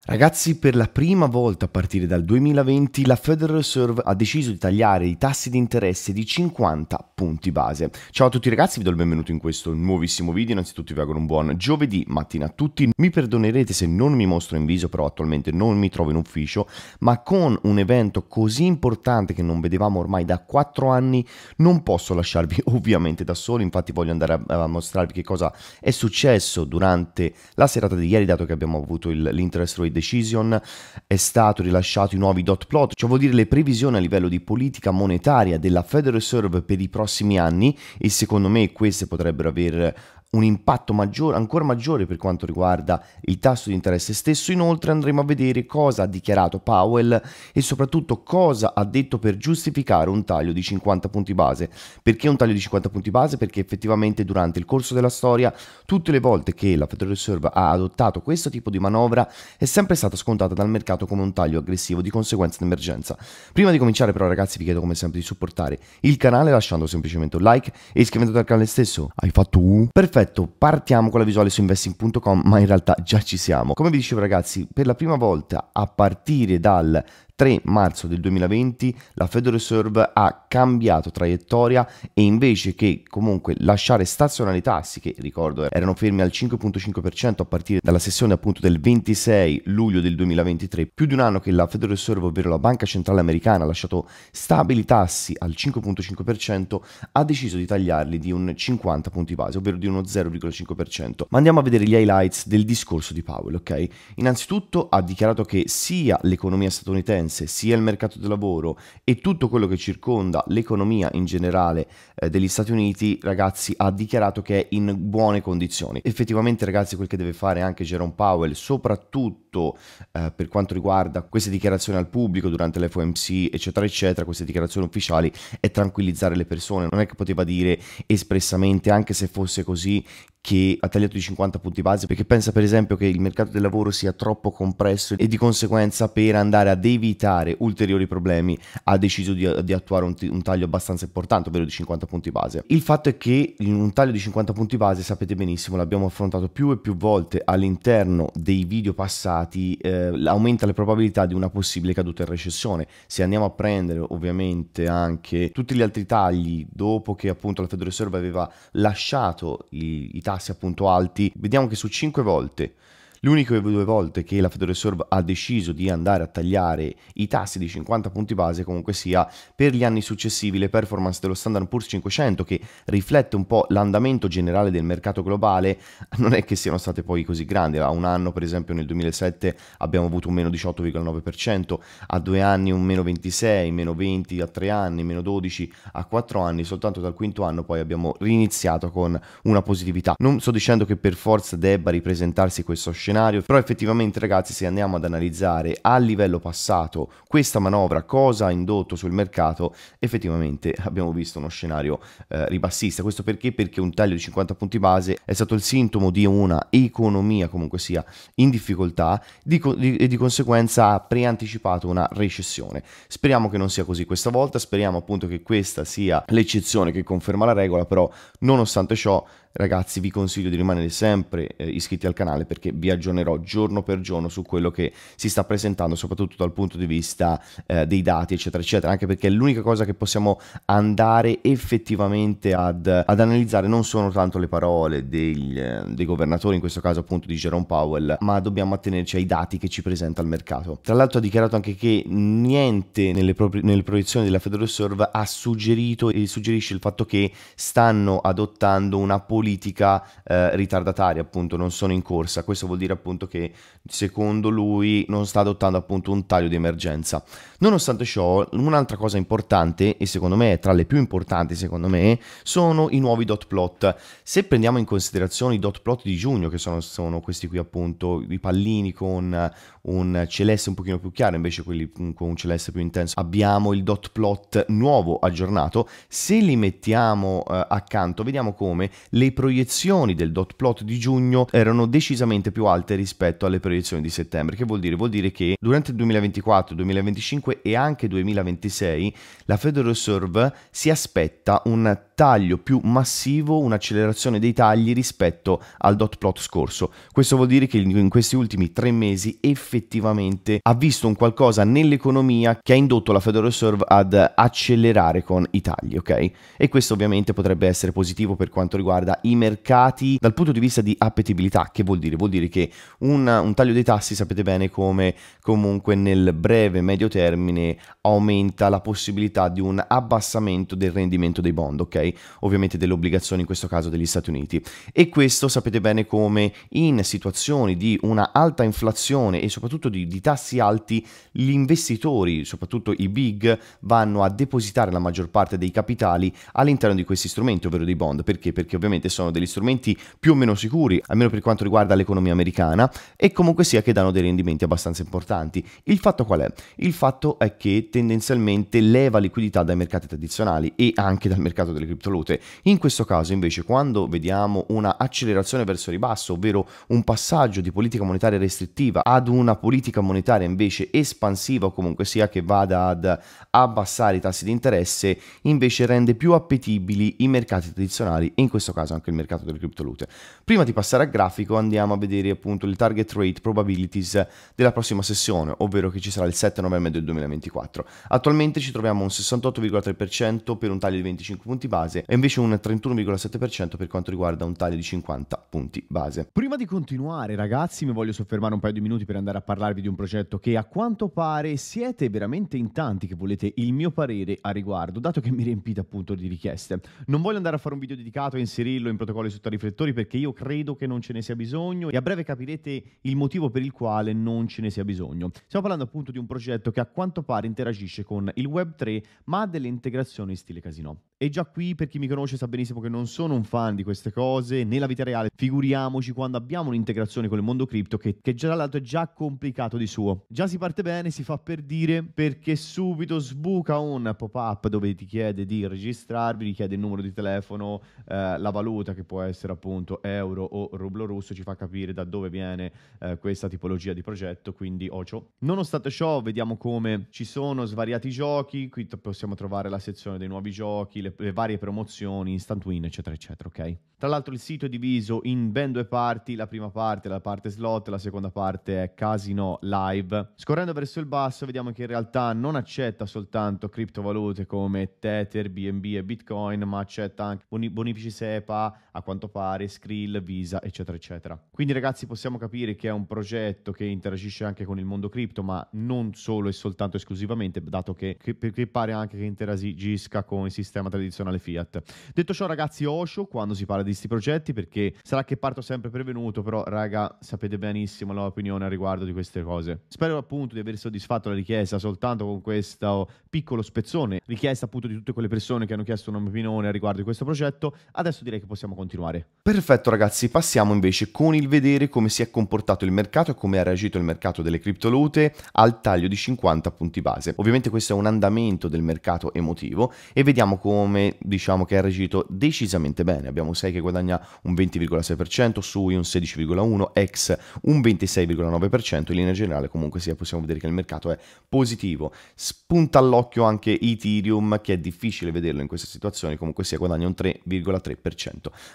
Ragazzi, per la prima volta a partire dal 2020 la Federal Reserve ha deciso di tagliare i tassi di interesse di 50 punti base. Ciao a tutti ragazzi, vi do il benvenuto in questo nuovissimo video. Innanzitutto vi auguro un buon giovedì mattina a tutti. Mi perdonerete se non mi mostro in viso, però attualmente non mi trovo in ufficio, ma con un evento così importante che non vedevamo ormai da 4 anni non posso lasciarvi ovviamente da soli. Infatti voglio andare a, mostrarvi che cosa è successo durante la serata di ieri, dato che abbiamo avuto l'interest rate Android Decision, è stato rilasciato i nuovi dot plot, ciò vuol dire le previsioni a livello di politica monetaria della Federal Reserve per i prossimi anni e secondo me queste potrebbero aver un impatto maggiore, ancora maggiore per quanto riguarda il tasso di interesse stesso. Inoltre andremo a vedere cosa ha dichiarato Powell e soprattutto cosa ha detto per giustificare un taglio di 50 punti base. Perché un taglio di 50 punti base? Perché effettivamente durante il corso della storia tutte le volte che la Federal Reserve ha adottato questo tipo di manovra è sempre stata scontata dal mercato come un taglio aggressivo di conseguenza d'emergenza. Prima di cominciare però ragazzi vi chiedo come sempre di supportare il canale lasciando semplicemente un like e iscrivendovi al canale stesso. Hai fatto un perfetto Perfetto, partiamo con la visuale su investing.com, ma in realtà già ci siamo. Come vi dicevo ragazzi, per la prima volta a partire dal 3 marzo del 2020 la Federal Reserve ha cambiato traiettoria e invece che comunque lasciare stazionare i tassi, che ricordo erano fermi al 5.5% a partire dalla sessione appunto del 26 luglio del 2023, più di un anno che la Federal Reserve, ovvero la Banca Centrale Americana, ha lasciato stabili i tassi al 5.5%, ha deciso di tagliarli di un 50 punti base, ovvero di uno 0,5%. Ma andiamo a vedere gli highlights del discorso di Powell, ok? Innanzitutto ha dichiarato che sia l'economia statunitense statunitense, sia il mercato del lavoro e tutto quello che circonda l'economia in generale eh, degli Stati Uniti, ragazzi, ha dichiarato che è in buone condizioni. Effettivamente, ragazzi, quel che deve fare anche Jerome Powell, soprattutto eh, per quanto riguarda queste dichiarazioni al pubblico durante l'FOMC, eccetera, eccetera, queste dichiarazioni ufficiali, è tranquillizzare le persone. Non è che poteva dire espressamente, anche se fosse così, che ha tagliato di 50 punti base perché pensa per esempio che il mercato del lavoro sia troppo compresso e di conseguenza per andare ad evitare evitare ulteriori problemi ha deciso di, di attuare un, un, taglio abbastanza importante, ovvero di 50 punti base. Il fatto è che in un taglio di 50 punti base, sapete benissimo, l'abbiamo affrontato più e più volte all'interno dei video passati, eh, aumenta le probabilità di una possibile caduta in recessione. Se andiamo a prendere ovviamente anche tutti gli altri tagli dopo che appunto la Federal Reserve aveva lasciato i, i tassi appunto alti, vediamo che su 5 volte L'unico due volte che la Federreserve ha deciso di andare a tagliare i tassi di 50 punti base comunque sia per gli anni successivi le performance dello Standard Poor's 500 che riflette un po' l'andamento generale del mercato globale non è che siano state poi così grandi, a un anno per esempio nel 2007 abbiamo avuto un meno 18,9%, a due anni un meno 26, meno 20, a tre anni meno 12, a quattro anni, soltanto dal quinto anno poi abbiamo riniziato con una positività. Non sto dicendo che per forza debba ripresentarsi questo scenario scenario, però effettivamente ragazzi se andiamo ad analizzare a livello passato questa manovra, cosa ha indotto sul mercato, effettivamente abbiamo visto uno scenario eh, ribassista, questo perché? Perché un taglio di 50 punti base è stato il sintomo di una economia comunque sia in difficoltà di co- di- e di conseguenza ha preanticipato una recessione. Speriamo che non sia così questa volta, speriamo appunto che questa sia l'eccezione che conferma la regola, però nonostante ciò Ragazzi vi consiglio di rimanere sempre eh, iscritti al canale perché vi aggiornerò giorno per giorno su quello che si sta presentando, soprattutto dal punto di vista eh, dei dati, eccetera, eccetera, anche perché è l'unica cosa che possiamo andare effettivamente ad, ad analizzare non sono tanto le parole dei, eh, dei governatori, in questo caso appunto di Jerome Powell, ma dobbiamo attenerci ai dati che ci presenta il mercato. Tra l'altro ha dichiarato anche che niente nelle, nelle proiezioni della Federal Reserve ha suggerito e suggerisce il fatto che stanno adottando una politica politica eh, ritardataria, appunto, non sono in corsa. Questo vuol dire appunto che secondo lui non sta adottando appunto un taglio di emergenza. Nonostante ciò, un'altra cosa importante e secondo me è tra le più importanti secondo me sono i nuovi dot plot. Se prendiamo in considerazione i dot plot di giugno che sono, sono questi qui appunto, i pallini con un celeste un pochino più chiaro, invece quelli mm, con un celeste più intenso, abbiamo il dot plot nuovo aggiornato. Se li mettiamo eh, accanto, vediamo come le proiezioni del dot plot di giugno erano decisamente più alte rispetto alle proiezioni di settembre. Che vuol dire? Vuol dire che durante il 2024, 2025 e anche 2026 la Federal Reserve si aspetta un taglio più massivo, un'accelerazione dei tagli rispetto al dot plot scorso. Questo vuol dire che in questi ultimi tre mesi effettivamente ha visto un qualcosa nell'economia che ha indotto la Federal Reserve ad accelerare con i tagli, ok? E questo ovviamente potrebbe essere positivo per quanto riguarda i mercati dal punto di vista di appetibilità, che vuol dire? Vuol dire che un, un taglio dei tassi sapete bene come comunque nel breve medio termine aumenta la possibilità di un abbassamento del rendimento dei bond, ok? ovviamente delle obbligazioni in questo caso degli Stati Uniti. E questo sapete bene come in situazioni di una alta inflazione e soprattutto di, di tassi alti, gli investitori, soprattutto i big, vanno a depositare la maggior parte dei capitali all'interno di questi strumenti, ovvero dei bond. Perché? Perché ovviamente sono degli strumenti più o meno sicuri, almeno per quanto riguarda l'economia americana, e comunque sia che danno dei rendimenti abbastanza importanti. Il fatto qual è? Il fatto è che tendenzialmente leva liquidità dai mercati tradizionali e anche dal mercato delle criptovalute criptovalute. In questo caso invece quando vediamo una accelerazione verso il ribasso, ovvero un passaggio di politica monetaria restrittiva ad una politica monetaria invece espansiva o comunque sia che vada ad abbassare i tassi di interesse, invece rende più appetibili i mercati tradizionali in questo caso anche il mercato delle criptovalute. Prima di passare al grafico andiamo a vedere appunto il target rate probabilities della prossima sessione, ovvero che ci sarà il 7 novembre del 2024. Attualmente ci troviamo un 68,3% per un taglio di 25 punti base base e invece un 31,7% per quanto riguarda un taglio di 50 punti base. Prima di continuare ragazzi mi voglio soffermare un paio di minuti per andare a parlarvi di un progetto che a quanto pare siete veramente in tanti che volete il mio parere a riguardo, dato che mi riempite appunto di richieste. Non voglio andare a fare un video dedicato e inserirlo in protocolli sotto riflettori perché io credo che non ce ne sia bisogno e a breve capirete il motivo per il quale non ce ne sia bisogno. Stiamo parlando appunto di un progetto che a quanto pare interagisce con il Web3 ma ha delle integrazioni in stile casino. E già qui, per chi mi conosce, sa benissimo che non sono un fan di queste cose nella vita reale. Figuriamoci quando abbiamo un'integrazione con il mondo cripto, che, che già dall'altro è già complicato di suo. Già si parte bene, si fa per dire, perché subito sbuca un pop-up dove ti chiede di registrarvi, ti chiede il numero di telefono, eh, la valuta che può essere appunto euro o rublo russo, ci fa capire da dove viene eh, questa tipologia di progetto, quindi ocio. Nonostante ciò, vediamo come ci sono svariati giochi, qui possiamo trovare la sezione dei nuovi giochi, le, le varie promozioni, instant win, eccetera, eccetera, ok? Tra l'altro il sito è diviso in ben due parti, la prima parte è la parte slot, la seconda parte è casino live. Scorrendo verso il basso vediamo che in realtà non accetta soltanto criptovalute come Tether, BNB e Bitcoin, ma accetta anche bonifici SEPA, a quanto pare, Skrill, Visa, eccetera, eccetera. Quindi ragazzi possiamo capire che è un progetto che interagisce anche con il mondo cripto, ma non solo e soltanto esclusivamente, dato che, che, pare anche che interagisca con il sistema tradizionale tradizionale Fiat. Detto ciò, ragazzi, Osho, quando si parla di questi progetti, perché sarà che parto sempre prevenuto, però, raga, sapete benissimo la mia opinione a riguardo di queste cose. Spero appunto di aver soddisfatto la richiesta soltanto con questo piccolo spezzone, richiesta appunto di tutte quelle persone che hanno chiesto una mia opinione a riguardo di questo progetto. Adesso direi che possiamo continuare. Perfetto, ragazzi, passiamo invece con il vedere come si è comportato il mercato e come ha reagito il mercato delle criptovalute al taglio di 50 punti base. Ovviamente questo è un andamento del mercato emotivo e vediamo come Jaume diciamo che ha reagito decisamente bene, abbiamo 6 che guadagna un 20,6%, Sui un 16,1%, Ex un 26,9%, in linea generale comunque sia possiamo vedere che il mercato è positivo, spunta all'occhio anche Ethereum che è difficile vederlo in queste situazioni, comunque sia guadagna un 3,3%,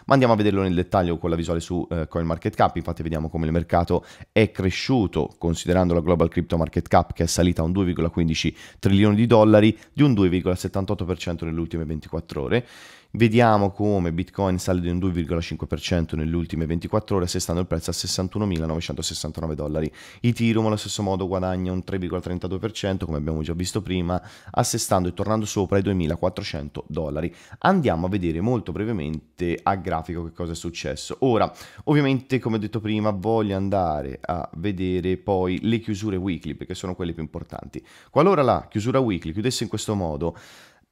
ma andiamo a vederlo nel dettaglio con la visuale su eh, CoinMarketCap, infatti vediamo come il mercato è cresciuto considerando la Global Crypto Market Cap che è salita a un 2,15 trilioni di dollari di un 2,78% nelle ultime 20 24 ore. Vediamo come Bitcoin sale di un 2,5% nelle ultime 24 ore, assestando il prezzo a 61.969 dollari. Ethereum allo stesso modo guadagna un 3,32%, come abbiamo già visto prima, assestando e tornando sopra i 2.400 dollari. Andiamo a vedere molto brevemente a grafico che cosa è successo. Ora, ovviamente, come ho detto prima, voglio andare a vedere poi le chiusure weekly, perché sono quelle più importanti. Qualora la chiusura weekly chiudesse in questo modo,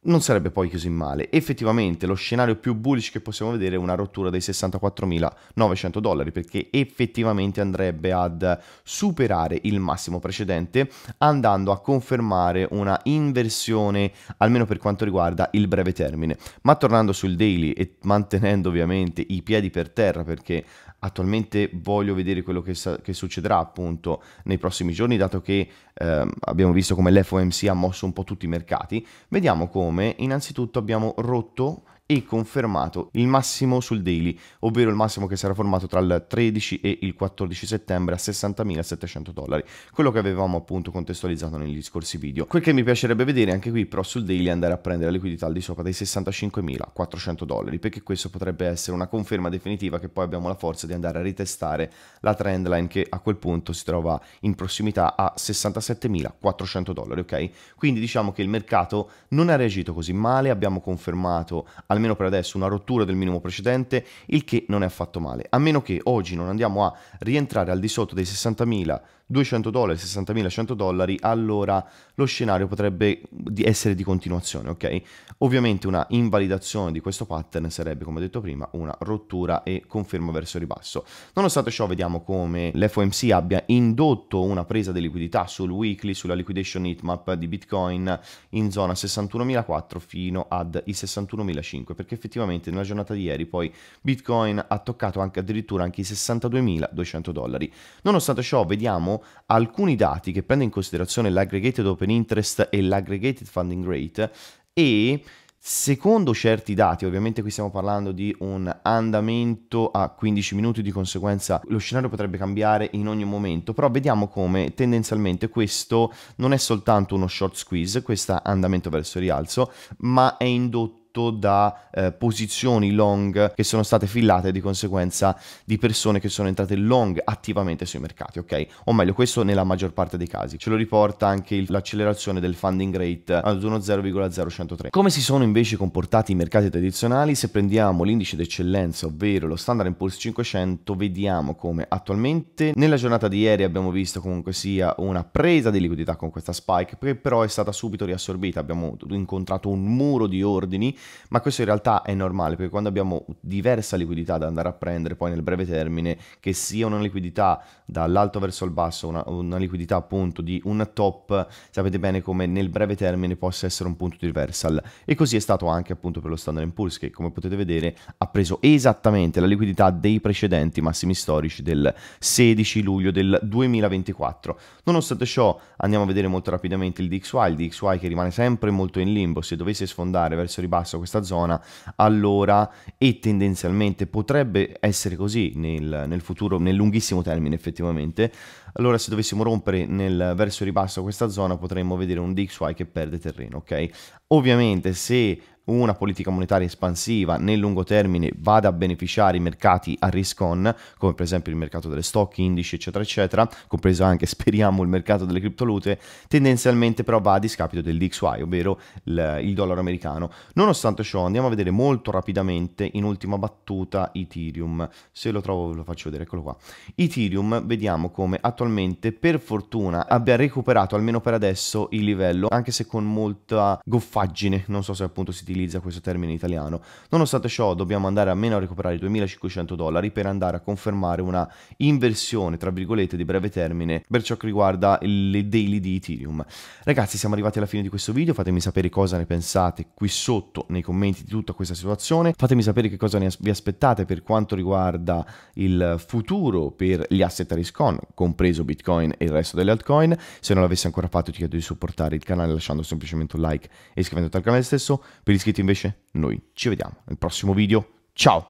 non sarebbe poi così male. Effettivamente lo scenario più bullish che possiamo vedere è una rottura dei 64.900 dollari perché effettivamente andrebbe ad superare il massimo precedente andando a confermare una inversione almeno per quanto riguarda il breve termine. Ma tornando sul daily e mantenendo ovviamente i piedi per terra perché attualmente voglio vedere quello che, che succederà appunto nei prossimi giorni dato che eh, abbiamo visto come l'FOMC ha mosso un po' tutti i mercati, vediamo come nome innanzitutto abbiamo rotto e confermato il massimo sul daily, ovvero il massimo che si era formato tra il 13 e il 14 settembre a 60.700 dollari, quello che avevamo appunto contestualizzato negli scorsi video. Quel che mi piacerebbe vedere anche qui però sul daily andare a prendere liquidità al di sopra dei 65.400 dollari, perché questo potrebbe essere una conferma definitiva che poi abbiamo la forza di andare a ritestare la trend line che a quel punto si trova in prossimità a 67.400 dollari, ok? Quindi diciamo che il mercato non ha reagito così male, abbiamo confermato al almeno per adesso, una rottura del minimo precedente, il che non è affatto male, a meno che oggi non andiamo a rientrare al di sotto dei 60.000 200 dollari, 60.100 dollari, allora lo scenario potrebbe essere di continuazione, ok? Ovviamente una invalidazione di questo pattern sarebbe, come detto prima, una rottura e conferma verso il ribasso. Nonostante ciò vediamo come l'FOMC abbia indotto una presa di liquidità sul weekly, sulla liquidation heatmap di Bitcoin in zona 61.004 fino ad i 61.005, perché effettivamente nella giornata di ieri poi Bitcoin ha toccato anche addirittura anche i 62.200 dollari. Nonostante ciò vediamo alcuni dati che prende in considerazione l'aggregated open interest e l'aggregated funding rate e Secondo certi dati, ovviamente qui stiamo parlando di un andamento a 15 minuti, di conseguenza lo scenario potrebbe cambiare in ogni momento, però vediamo come tendenzialmente questo non è soltanto uno short squeeze, questo andamento verso il rialzo, ma è indotto prodotto da eh, posizioni long che sono state fillate di conseguenza di persone che sono entrate long attivamente sui mercati, ok? O meglio, questo nella maggior parte dei casi. Ce lo riporta anche il, l'accelerazione del funding rate ad uno 0,003. Come si sono invece comportati i mercati tradizionali? Se prendiamo l'indice d'eccellenza, ovvero lo Standard Poor's 500, vediamo come attualmente nella giornata di ieri abbiamo visto comunque sia una presa di liquidità con questa spike che però è stata subito riassorbita. Abbiamo incontrato un muro di ordini ma questo in realtà è normale perché quando abbiamo diversa liquidità da andare a prendere poi nel breve termine, che sia una liquidità dall'alto verso il basso, una, una liquidità appunto di un top, sapete bene come nel breve termine possa essere un punto di reversal e così è stato anche appunto per lo Standard Poor's che come potete vedere ha preso esattamente la liquidità dei precedenti massimi storici del 16 luglio del 2024. Nonostante ciò andiamo a vedere molto rapidamente il DXY, il DXY che rimane sempre molto in limbo, se dovesse sfondare verso il ribasso basso questa zona, allora e tendenzialmente potrebbe essere così nel, nel futuro, nel lunghissimo termine effettivamente, allora se dovessimo rompere nel verso ribasso questa zona potremmo vedere un DXY che perde terreno, ok? Ovviamente se una politica monetaria espansiva nel lungo termine vada a beneficiare i mercati a risk on, come per esempio il mercato delle stock, indici, eccetera, eccetera, compreso anche, speriamo, il mercato delle criptolute, tendenzialmente però va a discapito del DXY, ovvero il dollaro americano. Nonostante ciò, andiamo a vedere molto rapidamente, in ultima battuta, Ethereum. Se lo trovo ve lo faccio vedere, eccolo qua. Ethereum, vediamo come attualmente attualmente per fortuna abbia recuperato almeno per adesso il livello anche se con molta goffaggine non so se appunto si utilizza questo termine italiano nonostante ciò dobbiamo andare almeno a recuperare i 2500 dollari per andare a confermare una inversione tra virgolette di breve termine per ciò che riguarda le daily di Ethereum ragazzi siamo arrivati alla fine di questo video fatemi sapere cosa ne pensate qui sotto nei commenti di tutta questa situazione fatemi sapere che cosa vi aspettate per quanto riguarda il futuro per gli asset riscon compreso preso Bitcoin e il resto delle altcoin. Se non l'avessi ancora fatto ti chiedo di supportare il canale lasciando semplicemente un like e iscrivendoti al canale stesso. Per gli iscritti invece noi ci vediamo nel prossimo video. Ciao!